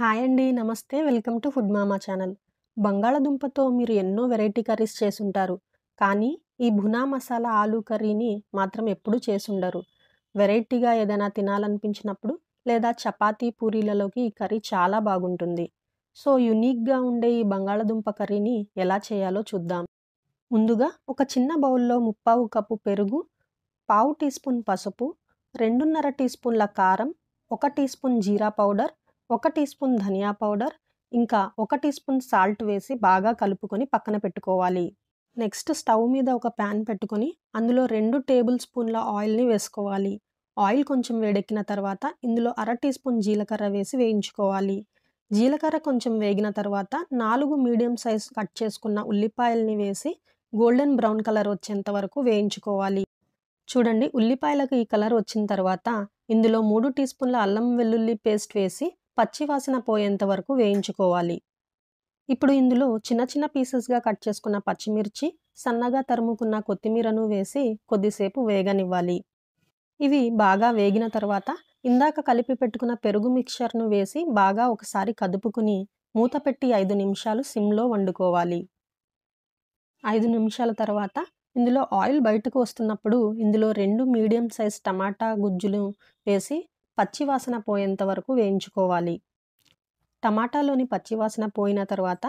hi అండి నమస్తే welcome to food Mama channel బంగాళదుంపతో మీరు ఎన్నో వెరైటీ కర్రీస్ చేసుంటారు కానీ ఈ భునా మసాలా ఆలూ కర్రీని మాత్రం ఎప్పుడూ చేసుండరు వెరైటీగా ఏదైనా తినాలనిపించినప్పుడు లేదా చపాతీ పూరీలలోకి ఈ కర్రీ చాలా బాగుంటుంది సో యునీక్గా ఉండే ఈ బంగాళదుంప కర్రీని ఎలా చేయాలో చూద్దాం ముందుగా ఒక చిన్న బౌల్లో ముప్పావు కప్పు పెరుగు పావు టీ స్పూన్ పసుపు రెండున్నర టీ స్పూన్ల కారం ఒక టీ స్పూన్ జీరా పౌడర్ ఒక టీ స్పూన్ ధనియా పౌడర్ ఇంకా ఒక టీ స్పూన్ సాల్ట్ వేసి బాగా కలుపుకొని పక్కన పెట్టుకోవాలి నెక్స్ట్ స్టవ్ మీద ఒక ప్యాన్ పెట్టుకొని అందులో రెండు టేబుల్ స్పూన్ల ఆయిల్ని వేసుకోవాలి ఆయిల్ కొంచెం వేడెక్కిన తర్వాత ఇందులో అర టీ స్పూన్ జీలకర్ర వేసి వేయించుకోవాలి జీలకర్ర కొంచెం వేగిన తర్వాత నాలుగు మీడియం సైజ్ కట్ చేసుకున్న ఉల్లిపాయల్ని వేసి గోల్డెన్ బ్రౌన్ కలర్ వచ్చేంత వరకు వేయించుకోవాలి చూడండి ఉల్లిపాయలకు ఈ కలర్ వచ్చిన తర్వాత ఇందులో మూడు టీ స్పూన్ల అల్లం వెల్లుల్లి పేస్ట్ వేసి పచ్చివాసన పోయేంత వరకు వేయించుకోవాలి ఇప్పుడు ఇందులో చిన్న చిన్న పీసెస్గా కట్ చేసుకున్న పచ్చిమిర్చి సన్నగా తరుముకున్న కొత్తిమీరను వేసి కొద్దిసేపు వేగనివ్వాలి ఇవి బాగా వేగిన తర్వాత ఇందాక కలిపి పెట్టుకున్న పెరుగు మిక్చర్ను వేసి బాగా ఒకసారి కదుపుకుని మూత పెట్టి ఐదు నిమిషాలు సిమ్లో వండుకోవాలి ఐదు నిమిషాల తర్వాత ఇందులో ఆయిల్ బయటకు వస్తున్నప్పుడు ఇందులో రెండు మీడియం సైజ్ టమాటా గుజ్జులు వేసి పచ్చివాసన పోయేంత వరకు వేయించుకోవాలి టమాటాలోని పచ్చివాసన పోయిన తర్వాత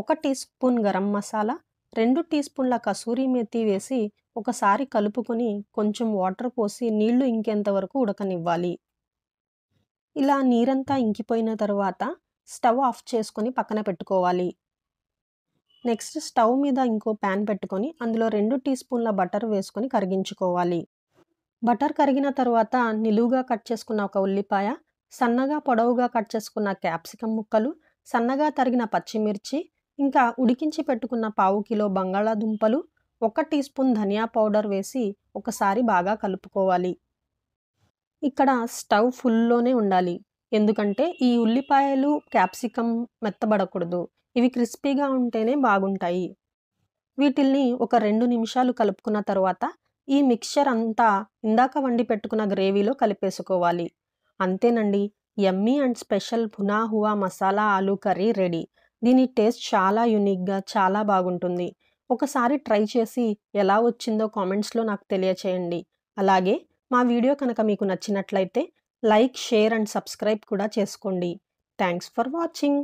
ఒక టీ స్పూన్ గరం మసాలా రెండు టీ స్పూన్ల కసూరి మెత్తి వేసి ఒకసారి కలుపుకొని కొంచెం వాటర్ పోసి నీళ్లు ఇంకేంత వరకు ఉడకనివ్వాలి ఇలా నీరంతా ఇంకిపోయిన తర్వాత స్టవ్ ఆఫ్ చేసుకొని పక్కన పెట్టుకోవాలి నెక్స్ట్ స్టవ్ మీద ఇంకో ప్యాన్ పెట్టుకొని అందులో రెండు టీ స్పూన్ల బటర్ వేసుకొని కరిగించుకోవాలి బటర్ కరిగిన తర్వాత నిలువుగా కట్ చేసుకున్న ఒక ఉల్లిపాయ సన్నగా పొడవుగా కట్ చేసుకున్న క్యాప్సికం ముక్కలు సన్నగా తరిగిన పచ్చిమిర్చి ఇంకా ఉడికించి పెట్టుకున్న పావు కిలో బంగాళాదుంపలు ఒక టీ స్పూన్ ధనియా పౌడర్ వేసి ఒకసారి బాగా కలుపుకోవాలి ఇక్కడ స్టవ్ ఫుల్లోనే ఉండాలి ఎందుకంటే ఈ ఉల్లిపాయలు క్యాప్సికం మెత్తబడకూడదు ఇవి క్రిస్పీగా ఉంటేనే బాగుంటాయి వీటిల్ని ఒక రెండు నిమిషాలు కలుపుకున్న తర్వాత ఈ మిక్చర్ అంతా ఇందాక వండి పెట్టుకున్న గ్రేవీలో కలిపేసుకోవాలి అంతేనండి yummy and special bhuna hua masala aloo curry ready దీని టేస్ట్ చాలా యూనిక్గా చాలా బాగుంటుంది ఒకసారి ట్రై చేసి ఎలా వచ్చిందో కామెంట్స్లో నాకు తెలియచేయండి అలాగే మా వీడియో కనుక మీకు నచ్చినట్లయితే లైక్ షేర్ అండ్ సబ్స్క్రైబ్ కూడా చేసుకోండి థ్యాంక్స్ ఫర్ వాచింగ్